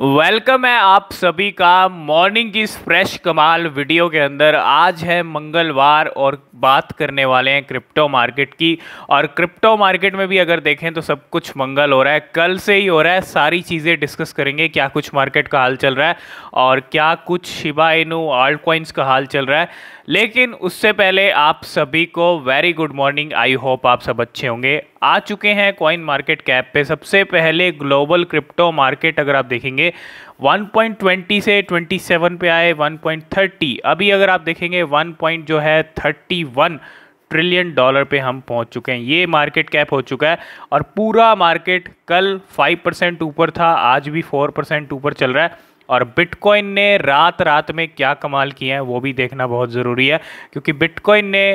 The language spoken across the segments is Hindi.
वेलकम है आप सभी का मॉर्निंग की इस फ्रेश कमाल वीडियो के अंदर आज है मंगलवार और बात करने वाले हैं क्रिप्टो मार्केट की और क्रिप्टो मार्केट में भी अगर देखें तो सब कुछ मंगल हो रहा है कल से ही हो रहा है सारी चीज़ें डिस्कस करेंगे क्या कुछ मार्केट का हाल चल रहा है और क्या कुछ शिबा इनू ऑल्ट कॉइन्स का हाल चल रहा है लेकिन उससे पहले आप सभी को very good morning I hope आप सब अच्छे होंगे आ चुके हैं कॉइन मार्केट कैप पे सबसे पहले ग्लोबल क्रिप्टो मार्केट अगर आप देखेंगे 1.20 से 27 पे आए 1.30 अभी अगर आप देखेंगे 1. जो है 31 ट्रिलियन डॉलर पे हम पहुंच चुके हैं ये मार्केट कैप हो चुका है और पूरा मार्केट कल 5 परसेंट ऊपर था आज भी 4 परसेंट ऊपर चल रहा है और बिटकॉइन ने रात रात में क्या कमाल किया है वो भी देखना बहुत ज़रूरी है क्योंकि बिटकॉइन ने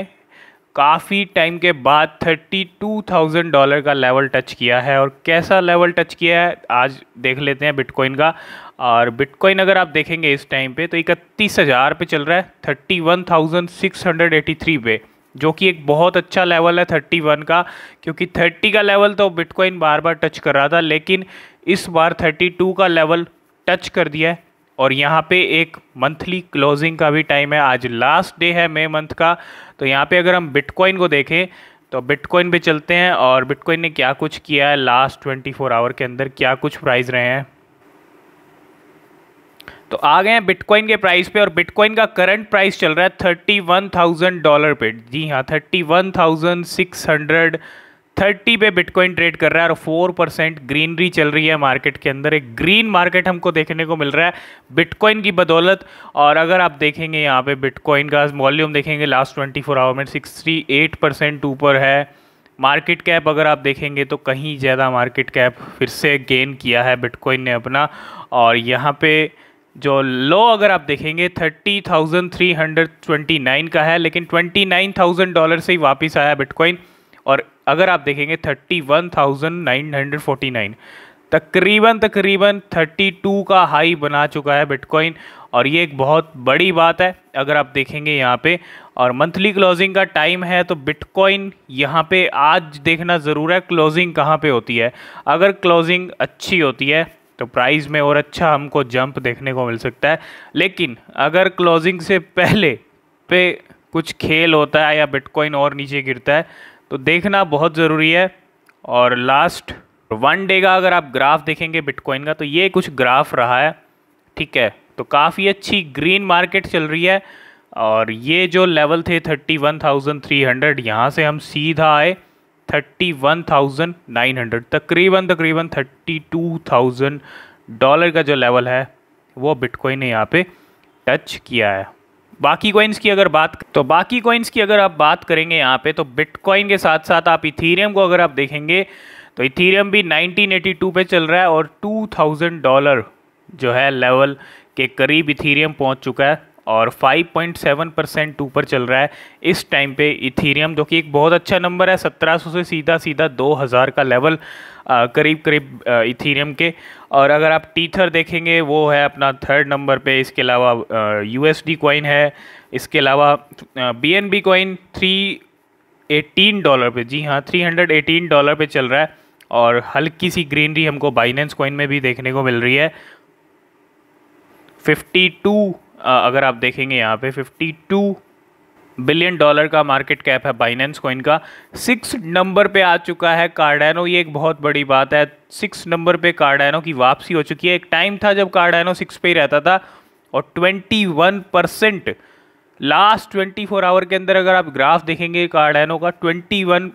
काफ़ी टाइम के बाद 32,000 डॉलर का लेवल टच किया है और कैसा लेवल टच किया है आज देख लेते हैं बिटकॉइन का और बिटकॉइन अगर आप देखेंगे इस टाइम पे तो इकतीस हज़ार पर चल रहा है 31,683 पे जो कि एक बहुत अच्छा लेवल है 31 का क्योंकि 30 का लेवल तो बिटकॉइन बार बार टच कर रहा था लेकिन इस बार 32 का लेवल टच कर दिया है और यहाँ पे एक मंथली क्लोजिंग का भी टाइम है आज लास्ट डे है मे मंथ का तो यहाँ पे अगर हम बिटकॉइन को देखें तो बिटकॉइन पे चलते हैं और बिटकॉइन ने क्या कुछ किया है लास्ट 24 आवर के अंदर क्या कुछ प्राइस रहे हैं तो आ गए हैं बिटकॉइन के प्राइस पे और बिटकॉइन का करंट प्राइस चल रहा है थर्टी वन थाउजेंड डॉलर पे जी हाँ thirty one thousand six hundred thirty पे बिटकॉइन ट्रेड कर रहा है और फोर परसेंट ग्रीनरी चल रही है मार्केट के अंदर एक ग्रीन मार्केट हमको देखने को मिल रहा है बिटकॉइन की बदौलत और अगर आप देखेंगे यहाँ पे बिटकॉइन का वॉल्यूम देखेंगे लास्ट ट्वेंटी फोर आवर में सिक्सटी एट परसेंट ऊपर है मार्केट कैप अगर आप देखेंगे तो कहीं ज़्यादा मार्केट कैप फिर से गेन किया है बिटकॉइन ने अपना और यहाँ पे जो लो अगर आप देखेंगे thirty thousand three hundred twenty nine का है लेकिन ट्वेंटी नाइन थाउजेंड डॉलर से ही वापस आया बिटकॉइन और अगर आप देखेंगे thirty one thousand nine hundred forty nine तकरीबन तकरीबन टू का हाई बना चुका है बिटकॉइन और ये एक बहुत बड़ी बात है अगर आप देखेंगे यहाँ पे और मंथली क्लोजिंग का टाइम है तो बिटकॉइन यहाँ पे आज देखना ज़रूर है क्लोजिंग कहाँ पे होती है अगर क्लोजिंग अच्छी होती है तो प्राइस में और अच्छा हमको जंप देखने को मिल सकता है लेकिन अगर क्लोजिंग से पहले पे कुछ खेल होता है या बिटकॉइन और नीचे गिरता है तो देखना बहुत ज़रूरी है और लास्ट वन डे का अगर आप ग्राफ देखेंगे बिटकॉइन का तो ये कुछ ग्राफ रहा है ठीक है तो काफ़ी अच्छी ग्रीन मार्केट चल रही है और ये जो लेवल थे thirty one thousand three hundred यहाँ से हम सीधा आए thirty one thousand nine hundred तकरीबन तकरीबन थर्टी टू थाउजेंड डॉलर का जो लेवल है वो बिटकॉइन ने यहाँ पे टच किया है बाकी कॉइन्स की अगर बात तो बाकी कॉइन्स की अगर आप बात करेंगे यहाँ पे तो बिटकॉइन के साथ साथ आप इथीरियम को अगर आप देखेंगे तो इथीरियम भी 1982 पे चल रहा है और 2000 डॉलर जो है लेवल के करीब इथीरियम पहुँच चुका है और 5.7 परसेंट ऊपर चल रहा है इस टाइम पे इथीरियम जो कि एक बहुत अच्छा नंबर है 1700 से सीधा सीधा 2000 का लेवल करीब करीब इथीरियम के और अगर आप टीथर देखेंगे वो है अपना थर्ड नंबर पे इसके अलावा यूएसडी कॉइन है इसके अलावा B BNB coin eighteen dollar पे जी हाँ एटीन डॉलर पे चल रहा है और हल्की सी ग्रीनरी हमको बाइनेंस कॉइन में भी देखने को मिल रही है 52 अगर आप देखेंगे यहाँ पे 52 बिलियन डॉलर का मार्केट कैप है बाइनेंस कोइन का सिक्स नंबर पे आ चुका है कार्डानो ये एक बहुत बड़ी बात है सिक्स नंबर पे कार्डानो की वापसी हो चुकी है एक टाइम था जब कार्डानो सिक्स पे ही रहता था और 21 परसेंट लास्ट 24 आवर के अंदर अगर आप ग्राफ देखेंगे कार्डानो का 21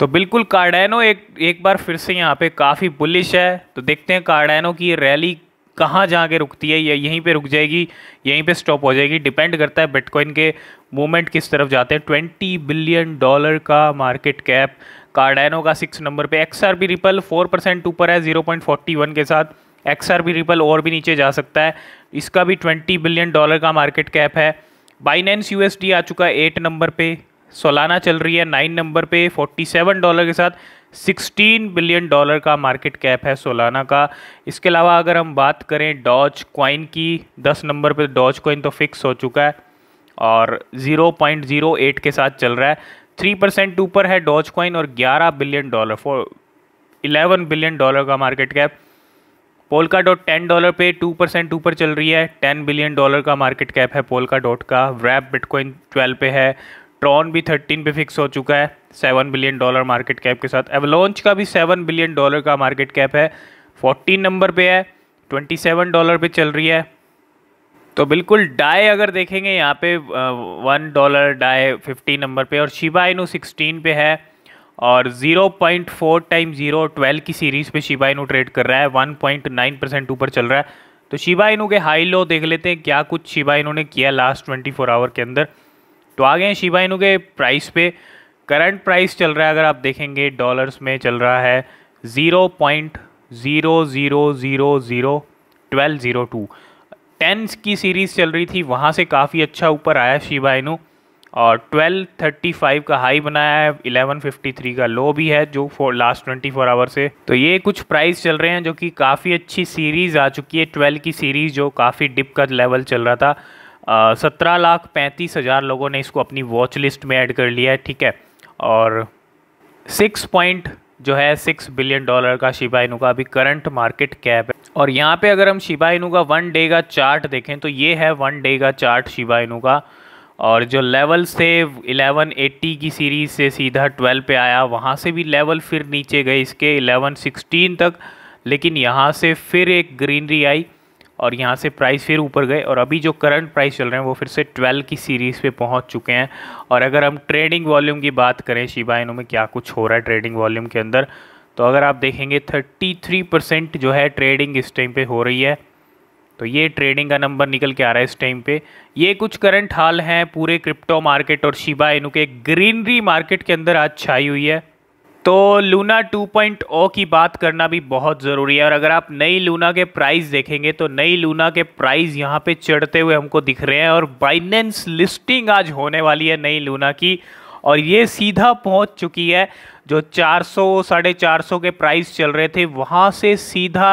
तो बिल्कुल कार्डानो एक एक बार फिर से यहाँ पे काफ़ी बुलिश है तो देखते हैं कार्डानो की रैली कहाँ जा के रुकती है या यहीं पे रुक जाएगी यहीं पे स्टॉप हो जाएगी डिपेंड करता है बिटकॉइन के मूवमेंट किस तरफ जाते हैं ट्वेंटी बिलियन डॉलर का मार्केट कैप कार्डानो का सिक्स नंबर पे X R B Ripple four percent ऊपर है जीरो पॉइंट फोर्टी वन के साथ एक्स आर बी रिपल और भी नीचे जा सकता है इसका भी ट्वेंटी बिलियन डॉलर का मार्केट कैप है बाइनेंस यू आ चुका है एट नंबर पे सोलाना चल रही है नाइन नंबर पे फोर्टी सेवन डॉलर के साथ 16 बिलियन डॉलर का मार्केट कैप है सोलाना का इसके अलावा अगर हम बात करें डॉज कॉइन की 10 नंबर पे डॉज कॉइन तो फिक्स हो चुका है और 0.08 के साथ चल रहा है थ्री परसेंट ऊपर है डॉज कॉइन और 11 billion dollar for eleven billion dollar का market cap Polkadot ten dollar पे टू परसेंट ऊपर चल रही है टेन बिलियन डॉलर का मार्केट कैप है पोलका डॉट का रैप बिटकॉइन ट्वेल्व पे है ट्रॉन भी थर्टीन पे फिक्स हो चुका है seven billion dollar market cap के साथ एवलॉन्च का भी सेवन बिलियन डॉलर का मार्केट कैप है फोर्टीन नंबर पे है ट्वेंटी सेवन डॉलर पे चल रही है तो बिल्कुल डाई अगर देखेंगे यहाँ पे one dollar Dai fifteen number पे और शिबा इनू सिक्सटीन पे है और zero point four time zero twelve की सीरीज़ पे शिबा इनू ट्रेड कर रहा है वन पॉइंट नाइन परसेंट ऊपर चल रहा है तो शिबा इनू के हाई लो देख लेते हैं क्या कुछ शिबा इनू ने किया लास्ट ट्वेंटी फोर आवर के अंदर तो आ गए शिबा इनू के प्राइस पे करंट प्राइस चल रहा है अगर आप देखेंगे डॉलर्स में चल रहा है zero point zero zero zero zero twelve zero two tens की सीरीज़ चल रही थी वहाँ से काफ़ी अच्छा ऊपर आया शिबा इनू और 1235 का हाई बनाया है 1153 का लो भी है जो फॉर लास्ट 24 आवर से तो ये कुछ प्राइस चल रहे हैं जो कि काफ़ी अच्छी सीरीज़ आ चुकी है 12 की सीरीज़ जो काफ़ी डिप का लेवल चल रहा था सत्रह लाख पैंतीस हज़ार लोगों ने इसको अपनी वॉच लिस्ट में ऐड कर लिया है ठीक है और सिक्स पॉइंट जो है सिक्स बिलियन डॉलर का शिबा इनू का अभी करंट मार्केट कैप है और यहाँ पे अगर हम शिबा इनू का वन डे का चार्ट देखें तो ये है वन डे का चार्ट शिबा इनू का और जो लेवल से 1180 की सीरीज़ से सीधा 12 पे आया वहाँ से भी लेवल फिर नीचे गए इसके 1116 तक लेकिन यहाँ से फिर एक ग्रीनरी आई और यहाँ से प्राइस फिर ऊपर गए और अभी जो करंट प्राइस चल रहे हैं वो फिर से 12 की सीरीज़ पे पहुँच चुके हैं और अगर हम ट्रेडिंग वॉल्यूम की बात करें शिबा इनों में क्या कुछ हो रहा है ट्रेडिंग वॉल्यूम के अंदर तो अगर आप देखेंगे 33 परसेंट जो है ट्रेडिंग इस टाइम पे हो रही है तो ये ट्रेडिंग का नंबर निकल के आ रहा है इस टाइम पे ये कुछ करंट हाल हैं पूरे क्रिप्टो मार्केट और शिबा इनू के ग्रीनरी मार्केट के अंदर आज छाई हुई है तो लूना 2.0 की बात करना भी बहुत ज़रूरी है और अगर आप नई लूना के प्राइस देखेंगे तो नई लूना के प्राइस यहाँ पे चढ़ते हुए हमको दिख रहे हैं और बाइनेंस लिस्टिंग आज होने वाली है नई लूना की और ये सीधा पहुँच चुकी है जो 400 साढ़े चार के प्राइस चल रहे थे वहाँ से सीधा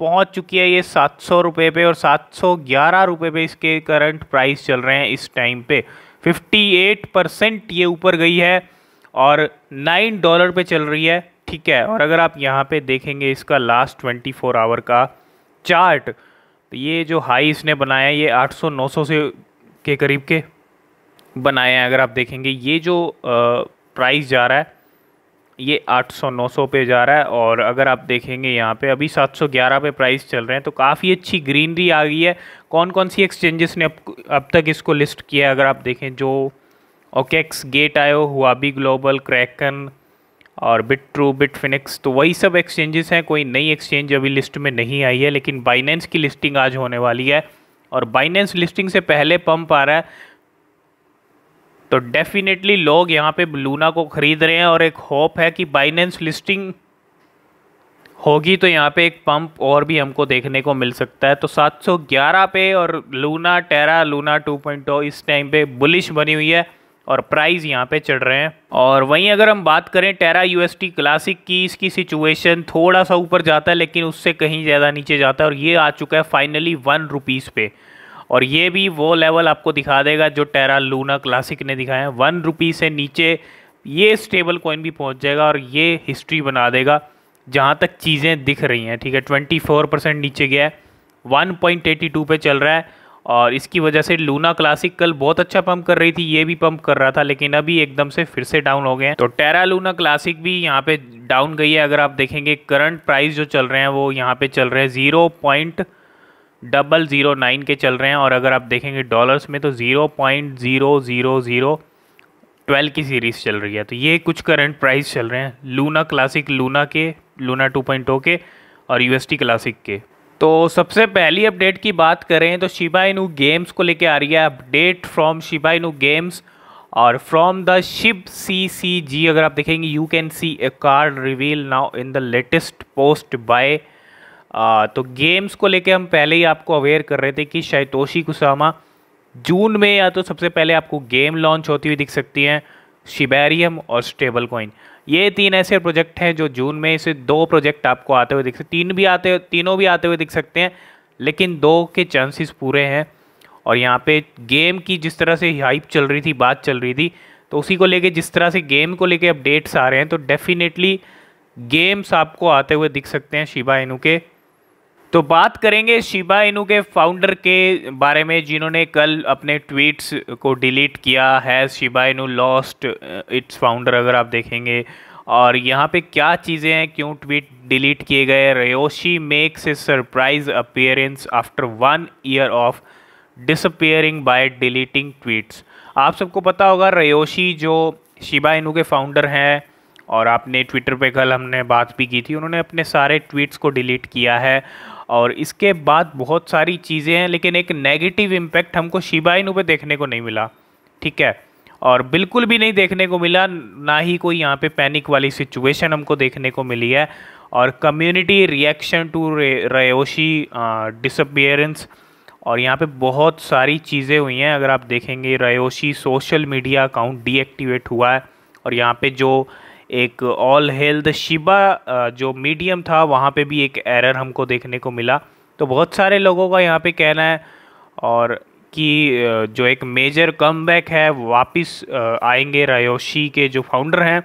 पहुंच चुकी है ये सात सौ रुपये पे और सात सौ ग्यारह रुपये पे इसके करंट प्राइस चल रहे हैं इस टाइम पर फिफ्टी परसेंट ये ऊपर गई है और नाइन डॉलर पे चल रही है ठीक है और अगर आप यहाँ पे देखेंगे इसका लास्ट ट्वेंटी फोर आवर का चार्ट तो ये जो हाई इसने बनाया है ये नौ सौ से के करीब के बनाए हैं अगर आप देखेंगे ये जो प्राइस जा रहा है ये 800-900 पे जा रहा है और अगर आप देखेंगे यहाँ पे अभी 711 पे प्राइस चल रहे हैं तो काफ़ी अच्छी ग्रीनरी आ गई है कौन कौन सी एक्सचेंजेस ने अब अब तक इसको लिस्ट किया है अगर आप देखें जो ओकेक्स गेट आयो हुआ भी ग्लोबल क्रैकन और बिट ट्रू बिट फिनिक्स तो वही सब एक्सचेंजेस हैं कोई नई एक्सचेंज अभी लिस्ट में नहीं आई है लेकिन बाइनेंस की लिस्टिंग आज होने वाली है और बाइनेंस लिस्टिंग से पहले पंप आ रहा है तो डेफिनेटली लोग यहाँ पे लूना को ख़रीद रहे हैं और एक होप है कि बाइनेंस लिस्टिंग होगी तो यहाँ पे एक पंप और भी हमको देखने को मिल सकता है तो 711 पे और लूना टेरा लूना 2.0 इस टाइम पे बुलिश बनी हुई है और प्राइस यहाँ पे चढ़ रहे हैं और वहीं अगर हम बात करें टेरा यू क्लासिक की इसकी सिचुएशन थोड़ा सा ऊपर जाता है लेकिन उससे कहीं ज़्यादा नीचे जाता है और ये आ चुका है फाइनली वन रुपीज़ पे और ये भी वो लेवल आपको दिखा देगा जो टेरा लूना क्लासिक ने दिखाया है वन रुपीज़ से नीचे ये स्टेबल कॉइन भी पहुँच जाएगा और ये हिस्ट्री बना देगा जहाँ तक चीज़ें दिख रही हैं ठीक है ट्वेंटी फोर परसेंट नीचे गया है वन पॉइंट एटी टू पे चल रहा है और इसकी वजह से लूना क्लासिक कल बहुत अच्छा पंप कर रही थी ये भी पंप कर रहा था लेकिन अभी एकदम से फिर से डाउन हो गए हैं तो टेरा लूना क्लासिक भी यहाँ पे डाउन गई है अगर आप देखेंगे करंट प्राइस जो चल रहे हैं वो यहाँ पे चल रहे हैं zero point double zero nine के चल रहे हैं और अगर आप देखेंगे डॉलर्स में तो zero point zero zero zero twelve की सीरीज़ चल रही है तो ये कुछ करंट प्राइस चल रहे हैं लूना क्लासिक लूना के लूना टू पॉइंट के और टी क्लासिक के तो सबसे पहली अपडेट की बात करें तो शिबा इनू गेम्स को लेके आ रही है update from Shiba Inu games और from the ship C C G अगर आप देखेंगे you can see a card reveal now in the latest post by तो गेम्स को लेके हम पहले ही आपको अवेयर कर रहे थे कि शैतोशी कुसामा जून में या तो सबसे पहले आपको गेम लॉन्च होती हुई दिख सकती हैं शिबेरियम और स्टेबल कॉइन ये तीन ऐसे प्रोजेक्ट हैं जो जून में से दो प्रोजेक्ट आपको आते हुए दिख सकते तीन भी आते तीनों भी आते हुए दिख सकते हैं लेकिन दो के चांसेस पूरे हैं और यहाँ पे गेम की जिस तरह से हाइप चल रही थी बात चल रही थी तो उसी को लेके जिस तरह से गेम को लेके अपडेट्स आ रहे हैं तो डेफिनेटली गेम्स आपको आते हुए दिख सकते हैं शिबा इनू के तो बात करेंगे शिबा इनू के फाउंडर के बारे में जिन्होंने कल अपने ट्वीट्स को डिलीट किया है Shiba Inu lost its founder अगर आप देखेंगे और यहाँ पे क्या चीज़ें हैं क्यों ट्वीट डिलीट किए गए Ryoshi makes a surprise appearance after one year of disappearing by deleting tweets आप सबको पता होगा रेयोशी जो शिबा इनू के फाउंडर हैं और आपने ट्विटर पे कल हमने बात भी की थी उन्होंने अपने सारे ट्वीट्स को डिलीट किया है और इसके बाद बहुत सारी चीज़ें हैं लेकिन एक नेगेटिव इम्पैक्ट हमको शिबाइनू पे देखने को नहीं मिला ठीक है और बिल्कुल भी नहीं देखने को मिला ना ही कोई यहाँ पे पैनिक वाली सिचुएशन हमको देखने को मिली है और community reaction to Ryoshi disappearance और यहाँ पे बहुत सारी चीज़ें हुई हैं अगर आप देखेंगे Ryoshi social media account deactivate हुआ है और यहाँ पे जो एक ऑल हेल्थ शिबा जो मीडियम था वहाँ पे भी एक एरर हमको देखने को मिला तो बहुत सारे लोगों का यहाँ पे कहना है और कि जो एक मेजर कम है वापस आएंगे रायोशी के जो फाउंडर हैं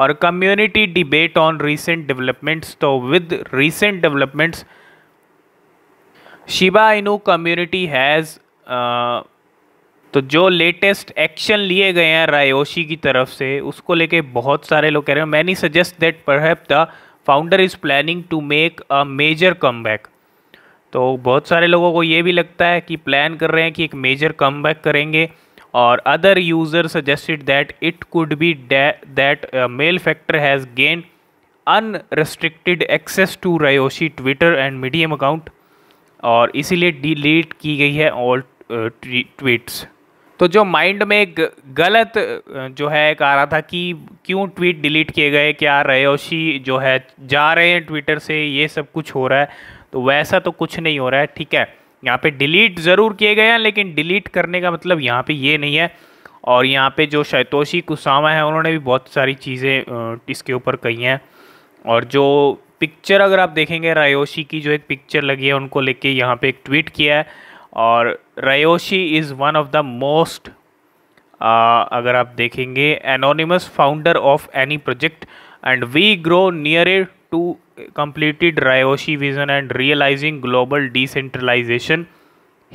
और community debate on recent developments तो with recent developments Shiba Inu community has तो जो लेटेस्ट एक्शन लिए गए हैं रायोशी की तरफ से उसको लेके बहुत सारे लोग कह रहे हैं many suggest that perhaps the founder is planning to make a major come तो बहुत सारे लोगों को ये भी लगता है कि प्लान कर रहे हैं कि एक मेजर कम करेंगे और other user suggested that it could be that malefactor has gain unrestricted access to Ryoshi Twitter and medium account और इसीलिए डिलीट की गई है ऑल ट्वीट्स uh, तो जो माइंड में एक गलत जो है एक आ रहा था कि क्यों ट्वीट डिलीट किए गए क्या रेयोशी जो है जा रहे हैं ट्विटर से ये सब कुछ हो रहा है तो वैसा तो कुछ नहीं हो रहा है ठीक है यहाँ पे डिलीट ज़रूर किए गए हैं लेकिन डिलीट करने का मतलब यहाँ पे ये नहीं है और यहाँ पे जो शैतोशी कुसामा है उन्होंने भी बहुत सारी चीज़ें इसके ऊपर कही हैं और जो पिक्चर अगर आप देखेंगे रायोशी की जो एक पिक्चर लगी है उनको लेके यहाँ पे एक ट्वीट किया है और Ryoshi is one of the most अगर आप देखेंगे anonymous founder of any project and we grow near to completed Ryoshi vision and realizing global decentralization.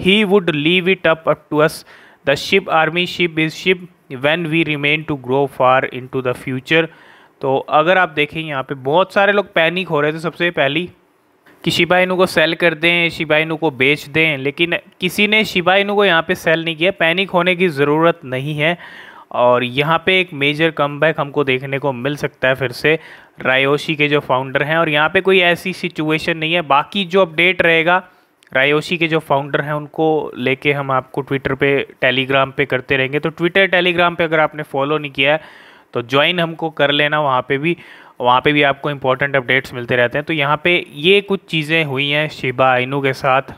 He would leave it up, up to us. The ship army ship is ship when we remain to grow far into the future. तो अगर आप देखें यहाँ पे बहुत सारे लोग पैनिक हो रहे थे सबसे पहली कि शिबा इनू को सेल कर दें शिबा इनू को बेच दें लेकिन किसी ने शिबा इनू को यहाँ पे सेल नहीं किया पैनिक होने की ज़रूरत नहीं है और यहाँ पे एक मेजर कम हमको देखने को मिल सकता है फिर से रायोशी के जो फाउंडर हैं और यहाँ पे कोई ऐसी सिचुएशन नहीं है बाकी जो अपडेट रहेगा रायोशी के जो फाउंडर हैं उनको लेके हम आपको ट्विटर पे टेलीग्राम पे करते रहेंगे तो ट्विटर टेलीग्राम पे अगर आपने फॉलो नहीं किया है तो ज्वाइन हमको कर लेना वहाँ पे भी वहाँ पे भी आपको इम्पोर्टेंट अपडेट्स मिलते रहते हैं तो यहाँ पे ये कुछ चीज़ें हुई हैं शिबा आइनू के साथ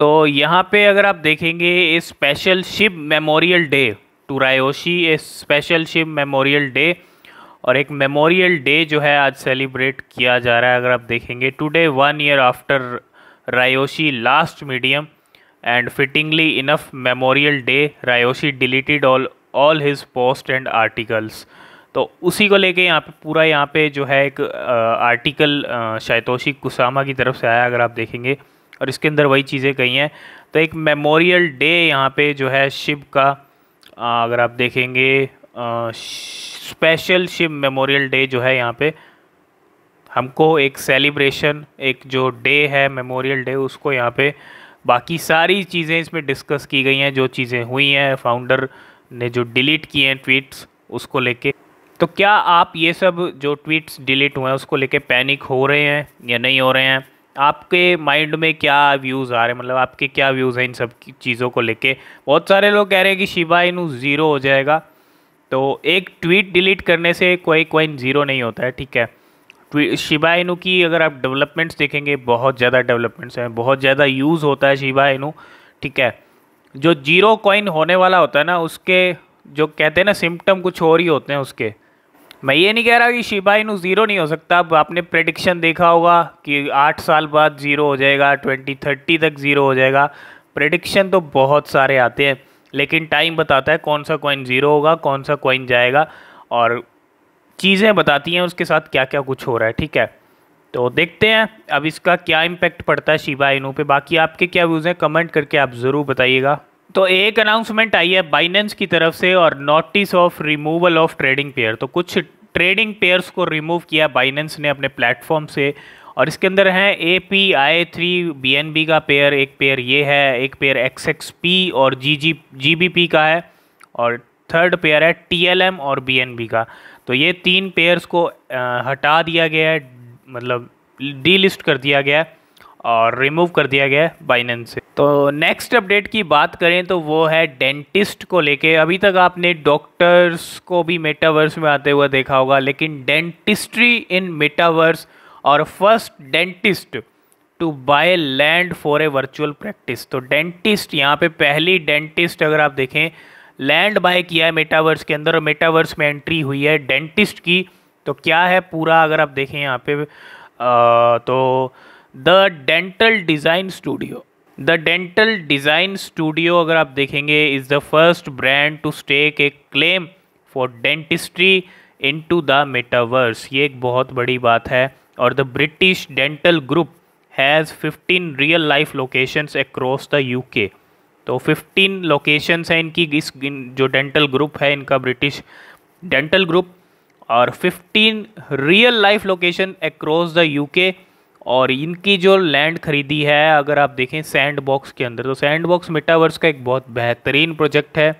तो यहाँ पे अगर आप देखेंगे a special ship memorial day to Ryoshi a special ship memorial day और एक मेमोरियल डे जो है आज सेलिब्रेट किया जा रहा है अगर आप देखेंगे today one year after Ryoshi last medium and fittingly enough memorial day Ryoshi deleted all all his post and articles तो उसी को लेके यहाँ पे पूरा यहाँ पे जो है एक आर्टिकल शायतोशी कुसामा की तरफ से आया अगर आप देखेंगे और इसके अंदर वही चीज़ें कही हैं तो एक मेमोरियल डे यहाँ पे जो है शिव का आ, अगर आप देखेंगे स्पेशल शिव मेमोरियल डे जो है यहाँ पे हमको एक सेलिब्रेशन एक जो डे है मेमोरियल डे उसको यहाँ पे बाकी सारी चीज़ें इसमें डिस्कस की गई हैं जो चीज़ें हुई हैं फाउंडर ने जो डिलीट किए हैं ट्वीट्स उसको लेके तो क्या आप ये सब जो ट्वीट्स डिलीट हुए हैं उसको लेके पैनिक हो रहे हैं या नहीं हो रहे हैं आपके माइंड में क्या व्यूज़ आ रहे हैं मतलब आपके क्या व्यूज़ हैं इन सब चीज़ों को लेके बहुत सारे लोग कह रहे हैं कि शिबा इनू ज़ीरो हो जाएगा तो एक ट्वीट डिलीट करने से कोई कॉइन ज़ीरो नहीं होता है ठीक है शिबा इनू की अगर आप डेवलपमेंट्स देखेंगे बहुत ज़्यादा डेवलपमेंट्स हैं बहुत ज़्यादा यूज़ होता है शिबा इनू ठीक है जो जीरो कॉइन होने वाला होता है ना उसके जो कहते हैं ना सिम्टम कुछ और ही होते हैं उसके मैं ये नहीं कह रहा कि शिबा इनू ज़ीरो नहीं हो सकता अब आपने प्रडिक्शन देखा होगा कि आठ साल बाद ज़ीरो हो जाएगा ट्वेंटी थर्टी तक ज़ीरो हो जाएगा प्रडिक्शन तो बहुत सारे आते हैं लेकिन टाइम बताता है कौन सा कॉइन ज़ीरो होगा कौन सा कॉइन जाएगा और चीज़ें बताती हैं उसके साथ क्या क्या कुछ हो रहा है ठीक है तो देखते हैं अब इसका क्या इम्पैक्ट पड़ता है शिबा इनू पे बाकी आपके क्या व्यूज़ हैं कमेंट करके आप ज़रूर बताइएगा तो एक अनाउंसमेंट आई है बाइनेंस की तरफ से और notice of removal of trading pair तो कुछ ट्रेडिंग पेयर्स को रिमूव किया बाइनेंस ने अपने प्लेटफॉर्म से और इसके अंदर है A P I three B N B का पेयर एक पेयर ये है एक पेयर एक्स एक्स पी और जी जी जी बी पी का है और थर्ड पेयर है टी एल एम और बी एन बी का तो ये तीन पेयर्स को हटा दिया गया है मतलब डी लिस्ट कर दिया गया है और रिमूव कर दिया गया है बाइनेंस से तो नेक्स्ट अपडेट की बात करें तो वो है डेंटिस्ट को लेके अभी तक आपने डॉक्टर्स को भी मेटावर्स में आते हुए देखा होगा लेकिन डेंटिस्ट्री इन मेटावर्स और first dentist to buy land for a virtual practice तो डेंटिस्ट यहाँ पे पहली डेंटिस्ट अगर आप देखें लैंड बाय किया है मेटावर्स के अंदर और मेटावर्स में एंट्री हुई है डेंटिस्ट की तो क्या है पूरा अगर आप देखें यहाँ पे आ, तो the dental design studio the dental design studio अगर आप देखेंगे is the first brand to stake a claim for dentistry into the metaverse ये एक बहुत बड़ी बात है और the British dental group has fifteen real life locations across the UK तो फिफ्टीन लोकेशंस हैं इनकी इस जो डेंटल ग्रुप है इनका ब्रिटिश डेंटल ग्रुप और fifteen real life location across the UK और इनकी जो लैंड खरीदी है अगर आप देखें सैंड बॉक्स के अंदर तो सैंड बॉक्स मेटावर्स का एक बहुत बेहतरीन प्रोजेक्ट है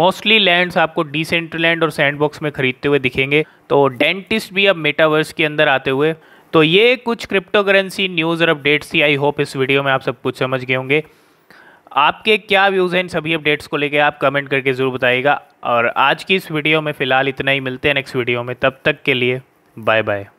मोस्टली लैंड्स आपको लैंड और सैंड बॉक्स में खरीदते हुए दिखेंगे तो डेंटिस्ट भी अब मेटावर्स के अंदर आते हुए तो ये कुछ क्रिप्टो करेंसी न्यूज़ और अपडेट्स थी आई होप इस वीडियो में आप सब कुछ समझ गए होंगे आपके क्या व्यूज़ हैं इन सभी अपडेट्स को लेकर आप कमेंट करके ज़रूर बताइएगा और आज की इस वीडियो में फ़िलहाल इतना ही मिलते हैं नेक्स्ट वीडियो में तब तक के लिए बाय बाय